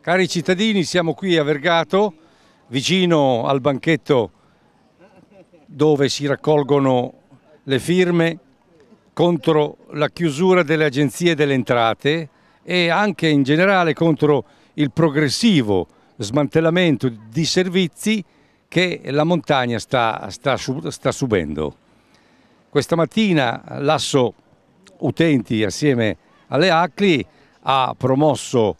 Cari cittadini, siamo qui a Vergato, vicino al banchetto dove si raccolgono le firme contro la chiusura delle agenzie delle entrate e anche in generale contro il progressivo smantellamento di servizi che la montagna sta, sta, sta subendo. Questa mattina l'asso utenti assieme alle ACLI ha promosso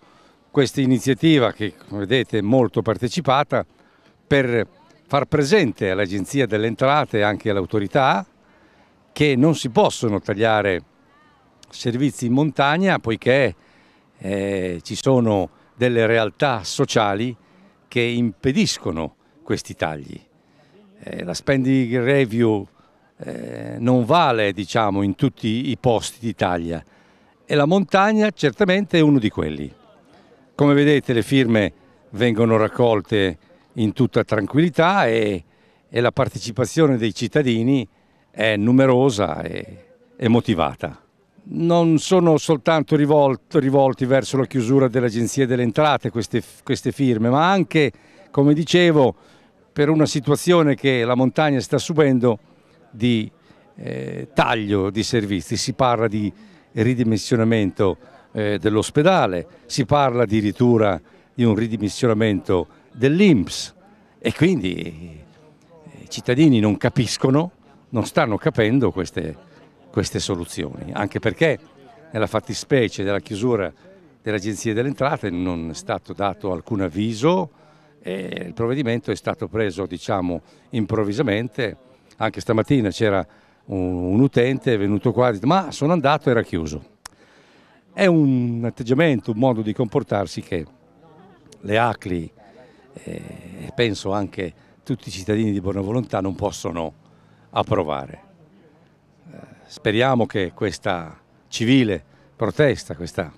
questa iniziativa che come vedete è molto partecipata per far presente all'Agenzia delle Entrate e anche all'autorità che non si possono tagliare servizi in montagna poiché eh, ci sono delle realtà sociali che impediscono questi tagli. Eh, la spending review eh, non vale diciamo, in tutti i posti d'Italia e la montagna certamente è uno di quelli. Come vedete le firme vengono raccolte in tutta tranquillità e, e la partecipazione dei cittadini è numerosa e, e motivata. Non sono soltanto rivolti, rivolti verso la chiusura dell'Agenzia delle Entrate queste, queste firme, ma anche, come dicevo, per una situazione che la montagna sta subendo di eh, taglio di servizi, si parla di ridimensionamento eh, dell'ospedale, si parla addirittura di un ridimensionamento dell'Inps e quindi eh, i cittadini non capiscono, non stanno capendo queste, queste soluzioni, anche perché nella fattispecie della chiusura dell'Agenzia delle Entrate non è stato dato alcun avviso e il provvedimento è stato preso diciamo improvvisamente, anche stamattina c'era un, un utente venuto qua e ha detto ma sono andato era chiuso. È un atteggiamento, un modo di comportarsi che le ACLI eh, e penso anche tutti i cittadini di buona volontà non possono approvare. Eh, speriamo che questa civile protesta, questa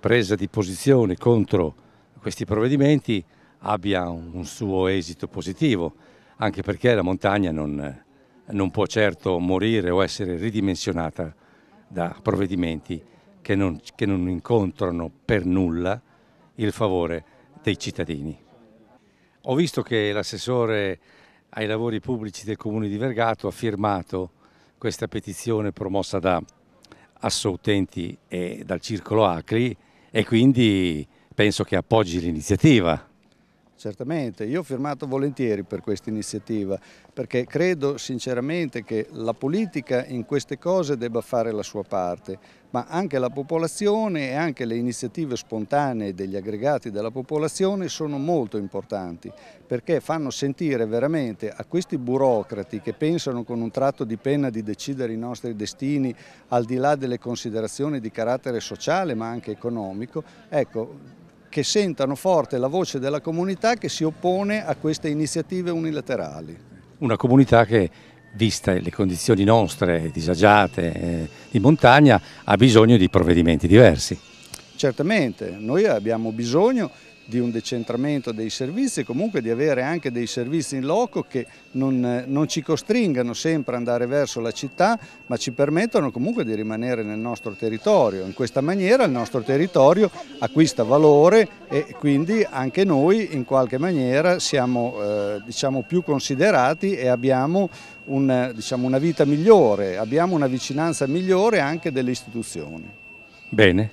presa di posizione contro questi provvedimenti abbia un suo esito positivo, anche perché la montagna non, non può certo morire o essere ridimensionata da provvedimenti che non, che non incontrano per nulla il favore dei cittadini. Ho visto che l'assessore ai lavori pubblici del comune di Vergato ha firmato questa petizione promossa da Assoutenti e dal Circolo Acri e quindi penso che appoggi l'iniziativa. Certamente, io ho firmato volentieri per questa iniziativa perché credo sinceramente che la politica in queste cose debba fare la sua parte, ma anche la popolazione e anche le iniziative spontanee degli aggregati della popolazione sono molto importanti perché fanno sentire veramente a questi burocrati che pensano con un tratto di penna di decidere i nostri destini al di là delle considerazioni di carattere sociale ma anche economico, ecco, che sentano forte la voce della comunità che si oppone a queste iniziative unilaterali. Una comunità che, viste le condizioni nostre, disagiate, eh, di montagna, ha bisogno di provvedimenti diversi. Certamente, noi abbiamo bisogno di un decentramento dei servizi e comunque di avere anche dei servizi in loco che non, non ci costringano sempre ad andare verso la città ma ci permettono comunque di rimanere nel nostro territorio. In questa maniera il nostro territorio acquista valore e quindi anche noi in qualche maniera siamo eh, diciamo, più considerati e abbiamo un, diciamo, una vita migliore, abbiamo una vicinanza migliore anche delle istituzioni. Bene.